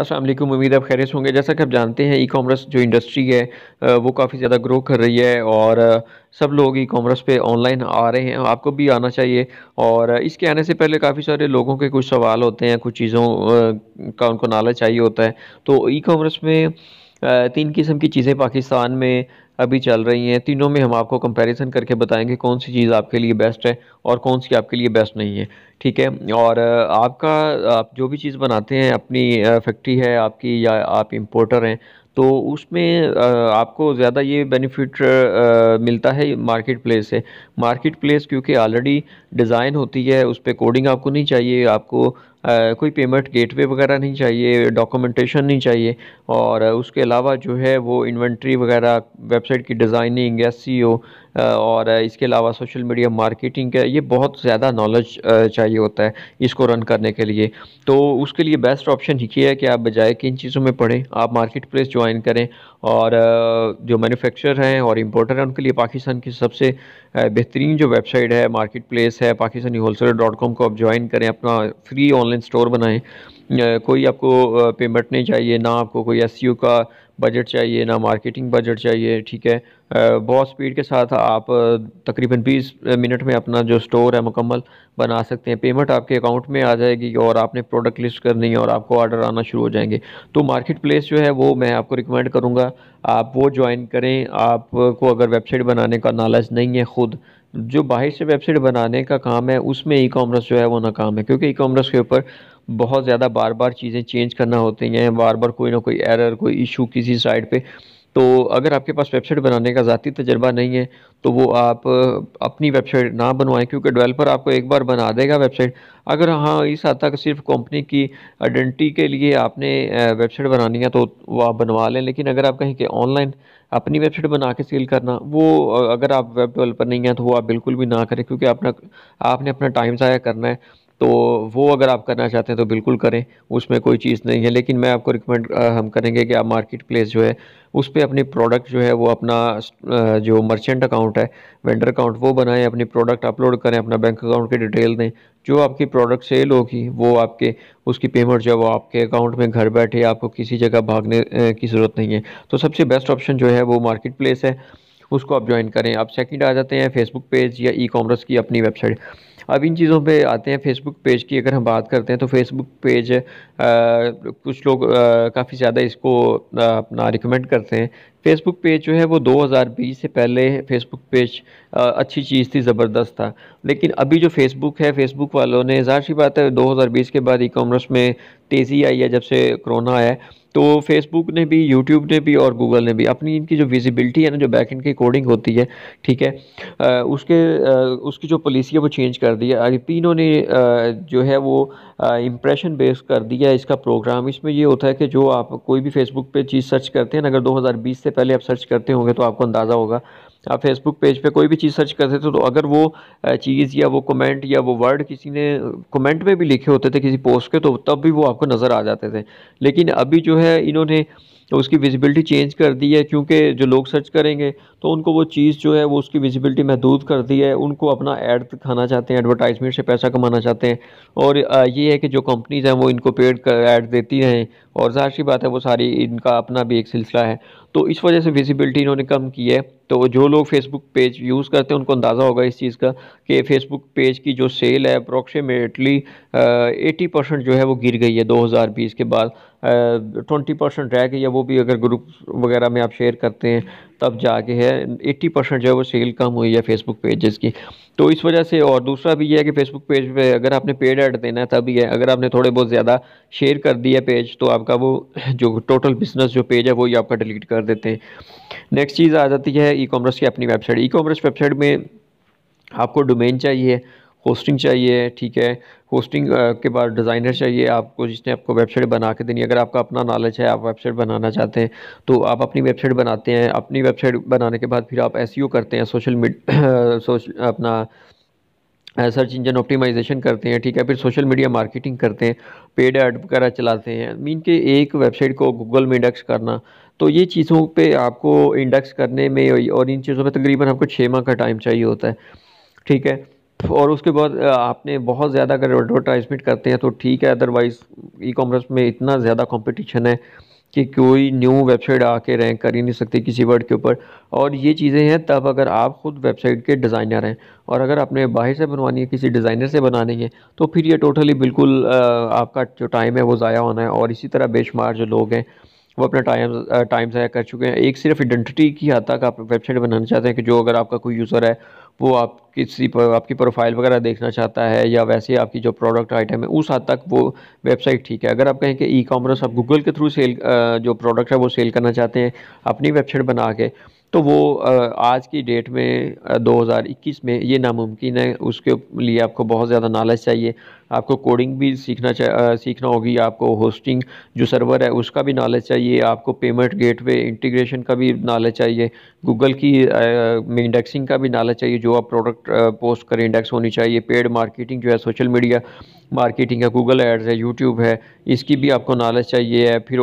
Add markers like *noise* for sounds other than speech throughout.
असल उम्मीद आप खैरियत होंगे जैसा कि आप जानते हैं ई कॉमर्स जो इंडस्ट्री है वो काफ़ी ज़्यादा ग्रो कर रही है और सब लोग ई कॉमर्स पे ऑनलाइन आ रहे हैं आपको भी आना चाहिए और इसके आने से पहले काफ़ी सारे लोगों के कुछ सवाल होते हैं कुछ चीज़ों का उनको नॉलेज चाहिए होता है तो ई कॉमर्स में तीन किस्म की चीज़ें पाकिस्तान में अभी चल रही हैं तीनों में हम आपको कंपैरिजन करके बताएंगे कौन सी चीज़ आपके लिए बेस्ट है और कौन सी आपके लिए बेस्ट नहीं है ठीक है और आपका आप जो भी चीज़ बनाते हैं अपनी फैक्ट्री है आपकी या आप इम्पोर्टर हैं तो उसमें आपको ज़्यादा ये बेनिफिट मिलता है मार्केट प्लेस से मार्केट प्लेस क्योंकि ऑलरेडी डिज़ाइन होती है उस पर कोडिंग आपको नहीं चाहिए आपको कोई पेमेंट गेटवे वगैरह नहीं चाहिए डॉक्यूमेंटेशन नहीं चाहिए और उसके अलावा जो है वो इन्वेंट्री वगैरह वेबसाइट की डिज़ाइनिंग एस और इसके अलावा सोशल मीडिया मार्केटिंग का ये बहुत ज़्यादा नॉलेज चाहिए होता है इसको रन करने के लिए तो उसके लिए बेस्ट ऑप्शन ये है कि आप बजाय कि इन चीज़ों में पढ़ें आप मार्केट प्लेस ज्वाइन करें और जो मैन्युफैक्चरर हैं और इम्पोर्टर हैं उनके लिए पाकिस्तान की सबसे बेहतरीन जो वेबसाइट है मार्केट प्लेस है पाकिस्तानी होलसेलर डॉट कॉम को आप ज्वाइन करें अपना फ्री ऑनलाइन स्टोर बनाएँ कोई आपको पेमेंट नहीं चाहिए ना आपको कोई एस e का बजट चाहिए ना मार्केटिंग बजट चाहिए ठीक है बहुत स्पीड के साथ आप तकरीबन 20 मिनट में अपना जो स्टोर है मुकम्मल बना सकते हैं पेमेंट आपके अकाउंट में आ जाएगी और आपने प्रोडक्ट लिस्ट करनी है और आपको ऑर्डर आना शुरू हो जाएंगे तो मार्केट प्लेस जो है वो मैं आपको रिकमेंड करूँगा आप वो ज्वाइन करें आपको अगर वेबसाइट बनाने का नॉलेज नहीं है ख़ुद जो बाहर से वेबसाइट बनाने का काम है उसमें ई कॉमर्स जो है वो नाकाम है क्योंकि ई कॉमर्स के ऊपर बहुत ज़्यादा बार बार चीज़ें चेंज करना होती हैं बार बार कोई ना कोई एरर कोई इशू किसी साइड पे तो अगर आपके पास वेबसाइट बनाने का ज़ाती तजर्बा नहीं है तो वो आप अपनी वेबसाइट ना बनवाएं क्योंकि डेवलपर आपको एक बार बना देगा वेबसाइट अगर हाँ इस हद तक सिर्फ कंपनी की आइडेंटिटी के लिए आपने वेबसाइट बनानी है तो वो आप बनवा लें लेकिन अगर आप कहीं के ऑनलाइन अपनी वेबसाइट बना के सेल करना वो अगर आप वेब डेवलपर नहीं हैं तो वो आप बिल्कुल भी ना करें क्योंकि अपना आपने अपना टाइम ज़ाया करना है तो वो अगर आप करना चाहते हैं तो बिल्कुल करें उसमें कोई चीज़ नहीं है लेकिन मैं आपको रिकमेंड हम करेंगे कि आप मार्केट प्लेस जो है उस पर अपनी प्रोडक्ट जो है वो अपना जो मर्चेंट अकाउंट है वेंडर अकाउंट वो बनाएं अपनी प्रोडक्ट अपलोड करें अपना बैंक अकाउंट की डिटेल दें जो आपकी प्रोडक्ट सेल होगी वो आपके उसकी पेमेंट जो है वो आपके अकाउंट में घर बैठे आपको किसी जगह भागने की ज़रूरत नहीं है तो सबसे बेस्ट ऑप्शन जो है वो मार्केट प्लेस है उसको आप ज्वाइन करें आप सेकेंड आ जाते हैं फेसबुक पेज या ई कॉमर्स की अपनी वेबसाइट अब इन चीज़ों पे आते हैं फेसबुक पेज की अगर हम बात करते हैं तो फेसबुक पेज आ, कुछ लोग काफ़ी ज़्यादा इसको आ, अपना रिकमेंड करते हैं फेसबुक पेज जो है वो 2020 से पहले फेसबुक पेज अच्छी चीज़ थी ज़बरदस्त था लेकिन अभी जो फेसबुक है फेसबुक वालों ने ज़ाहिर सी बात है 2020 के बाद ई कॉमर्स में तेज़ी आई है जब से कोरोना आया है तो फेसबुक ने भी यूट्यूब ने भी और गूगल ने भी अपनी इनकी जो विजिबिलिटी है ना जो बैक की कोडिंग होती है ठीक है आ, उसके आ, उसकी जो पॉलिसी है वो चेंज कर दी है तीनों पी इन्होंने जो है वो इम्प्रेशन बेस कर दिया इसका प्रोग्राम इसमें ये होता है कि जो आप कोई भी फेसबुक पे चीज़ सर्च करते हैं अगर 2020 से पहले आप सर्च करते होंगे तो आपको अंदाज़ा होगा आप फेसबुक पेज पे कोई भी चीज़ सर्च करते थे तो अगर वो चीज़ या वो कमेंट या वो वर्ड किसी ने कमेंट में भी लिखे होते थे किसी पोस्ट के तो तब भी वो आपको नज़र आ जाते थे लेकिन अभी जो है इन्होंने तो उसकी विजिबिलिटी चेंज कर दी है क्योंकि जो लोग सर्च करेंगे तो उनको वो चीज़ जो है वो उसकी विजिबिलिटी महदूद कर दी है उनको अपना एड दिखाना चाहते हैं एडवर्टाइजमेंट से पैसा कमाना चाहते हैं और ये है कि जो कंपनीज़ हैं वो इनको पेड ऐड देती हैं और जाहिर सी बात है वो सारी इनका अपना भी एक सिलसिला है तो इस वजह से विजिबिलिटी इन्होंने कम की है तो जो लोग फेसबुक पेज यूज़ करते हैं उनको अंदाज़ा होगा इस चीज़ का कि फेसबुक पेज की जो सेल है अप्रोक्सीमेटली एटी परसेंट जो है वो गिर गई है दो हज़ार बीस के बाद ट्वेंटी परसेंट रह गई है वो भी अगर ग्रुप वगैरह में आप शेयर करते हैं तब जाके है एट्टी परसेंट जो है वो सेल कम हुई है फेसबुक पेजेस की तो इस वजह से और दूसरा भी ये है कि फेसबुक पेज पे अगर आपने पेड ऐड देना है तभी है अगर आपने थोड़े बहुत ज़्यादा शेयर कर दिया पेज तो आपका वो *laughs* जो टोटल बिजनेस जो पेज है वो ही आपका डिलीट कर देते हैं नेक्स्ट चीज़ आ जाती है ई कॉमर्स की अपनी वेबसाइट ई कॉमर्स वेबसाइट में आपको डोमेन चाहिए होस्टिंग चाहिए ठीक है होस्टिंग के बाद डिज़ाइनर चाहिए आपको जिसने आपको वेबसाइट बना के देनी अगर आपका अपना नॉलेज है आप वेबसाइट बनाना चाहते हैं तो आप अपनी वेबसाइट बनाते हैं अपनी वेबसाइट बनाने के बाद फिर आप एस e करते हैं सोशल मीड *clears throat* अपना सर्च इंजन ऑप्टिमाइजेशन करते हैं ठीक है फिर सोशल मीडिया मार्केटिंग करते हैं पेड एड वगैरह चलाते हैं मीन के एक वेबसाइट को गूगल में इंडेक्स करना तो ये चीज़ों पे आपको इंडेक्स करने में और इन चीज़ों पे तकरीबन आपको छः माह का टाइम चाहिए होता है ठीक है और उसके बाद आपने बहुत ज़्यादा अगर एडवर्टाइजमेंट करते हैं तो ठीक है अदरवाइज़ ई कॉमर्स में इतना ज़्यादा कंपटीशन है कि कोई न्यू वेबसाइट आके रैंक कर ही नहीं सकती किसी वर्ड के ऊपर और ये चीज़ें हैं तब अगर आप ख़ुद वेबसाइट के डिज़ाइनर हैं और अगर आपने बाहर से बनवानी है किसी डिज़ाइनर से बनानी है तो फिर ये टोटली बिल्कुल आपका जो टाइम है वो ज़ाया होना है और इसी तरह बेशुमार जो लोग हैं वो अपना टाइम टाइम ज़ाया कर चुके हैं एक सिर्फ आइडेंटिटी की हद तक आप वेबसाइट बनाना चाहते हैं कि जो अगर आपका कोई यूज़र है वो आप किसी पर आपकी प्रोफाइल वगैरह देखना चाहता है या वैसे आपकी जो प्रोडक्ट आइटम है उस हद तक वो वेबसाइट ठीक है अगर आप कहें कि ई कॉमर्स आप गूगल के थ्रू सेल जो प्रोडक्ट है वो सेल करना चाहते हैं अपनी वेबसाइट बना के तो वो आज की डेट में 2021 में ये नामुमकिन है उसके लिए आपको बहुत ज़्यादा नॉलेज चाहिए आपको कोडिंग भी सीखना चाह सीखना होगी आपको होस्टिंग जो सर्वर है उसका भी नॉलेज चाहिए आपको पेमेंट गेटवे इंटीग्रेशन का भी नॉलेज चाहिए गूगल की इंडेक्सिंग का भी नॉलेज चाहिए जो आप प्रोडक्ट पोस्ट करें इंडेक्स होनी चाहिए पेड मार्केटिंग जो है सोशल मीडिया मार्केटिंग है गूगल एड्स है यूट्यूब है इसकी भी आपको नॉलेज चाहिए है फिर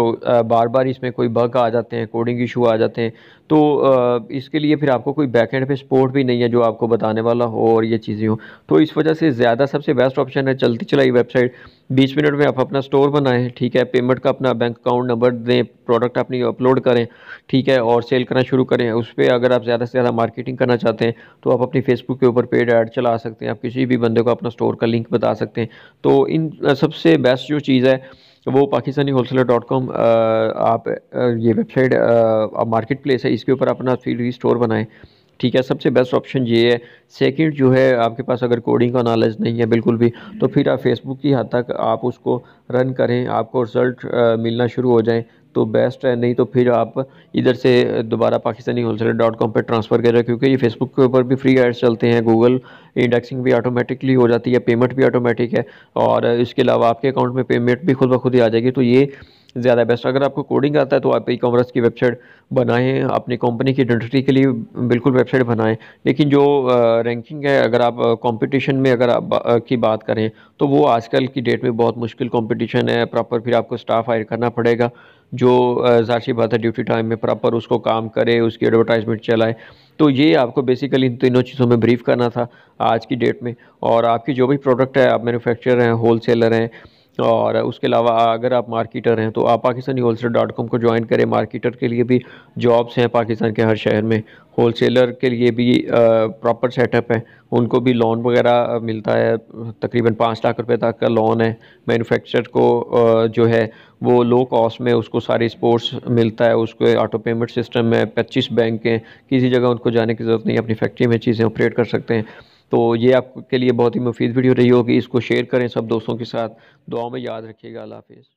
बार बार इसमें कोई बग आ जाते हैं कोडिंग इशू आ जाते हैं तो इसके लिए फिर आपको कोई बैकएंड पे सपोर्ट भी नहीं है जो आपको बताने वाला हो और ये चीज़ें हो तो इस वजह से ज़्यादा सबसे बेस्ट ऑप्शन है चलते चलती चलाई वेबसाइट बीस मिनट में आप अपना स्टोर बनाएं ठीक है पेमेंट का अपना बैंक अकाउंट नंबर दें प्रोडक्ट अपनी अपलोड करें ठीक है और सेल करना शुरू करें उस पर अगर आप ज़्यादा से ज़्यादा मार्केटिंग करना चाहते हैं तो आप अपनी फेसबुक के ऊपर पेड ऐड चला सकते हैं आप किसी भी बंदे को अपना स्टोर का लिंक बता सकते हैं तो इन सबसे बेस्ट जो चीज़ है वो पाकिस्तानी सेलर डॉट कॉम आप ये वेबसाइट मार्केट प्लेस है इसके ऊपर अपना भी स्टोर बनाएं ठीक है सबसे बेस्ट ऑप्शन ये है सेकंड जो है आपके पास अगर कोडिंग का नॉलेज नहीं है बिल्कुल भी तो फिर आप फेसबुक की हद तक आप उसको रन करें आपको रिज़ल्ट मिलना शुरू हो जाए तो बेस्ट है नहीं तो फिर आप इधर से दोबारा Pakistani whole seller dot com पर ट्रांसफ़र करें क्योंकि ये फेसबुक के ऊपर भी फ्री एड्स चलते हैं गूगल इंडेक्सिंग भी ऑटोमेटिकली हो जाती है पेमेंट भी ऑटोमेटिक है और इसके अलावा आपके अकाउंट में पेमेंट भी खुद ब खुद ही आ जाएगी तो ये ज़्यादा बेस्ट अगर आपको कोडिंग आता है तो आप ई कॉमर्स की वेबसाइट बनाएं अपनी कंपनी की आइडेंटिटी के लिए बिल्कुल वेबसाइट बनाएं लेकिन जो रैंकिंग है अगर आप कंपटीशन में अगर आप की बात करें तो वो आजकल की डेट में बहुत मुश्किल कंपटीशन है प्रॉपर फिर आपको स्टाफ हायर करना पड़ेगा जो जाहिर बात है ड्यूटी टाइम में प्रॉपर उसको काम करे उसकी एडवर्टाइजमेंट चलाए तो ये आपको बेसिकली इन तीनों चीज़ों में ब्रीफ करना था आज की डेट में और आपकी जो भी प्रोडक्ट है आप मैनुफैक्चर हैं सेलर हैं और उसके अलावा अगर आप मार्केटर हैं तो आप पाकिस्तानी होल डॉट कॉम को ज्वाइन करें मार्केटर के लिए भी जॉब्स हैं पाकिस्तान के हर शहर में होल सेलर के लिए भी प्रॉपर सेटअप है उनको भी लोन वगैरह मिलता है तकरीबन पाँच लाख रुपए तक का लोन है मैन्युफैक्चरर को जो है वो लो कॉस्ट में उसको सारे स्पोर्ट्स मिलता है उसको ऑटो पेमेंट सिस्टम है पच्चीस बैंक हैं किसी जगह उनको जाने की ज़रूरत नहीं अपनी फैक्ट्री में चीज़ें ऑपरेट कर सकते हैं तो ये आपके लिए बहुत ही मुफीद वीडियो रही होगी इसको शेयर करें सब दोस्तों के साथ दुआ में याद रखिएगा अल्लाह हाफिज़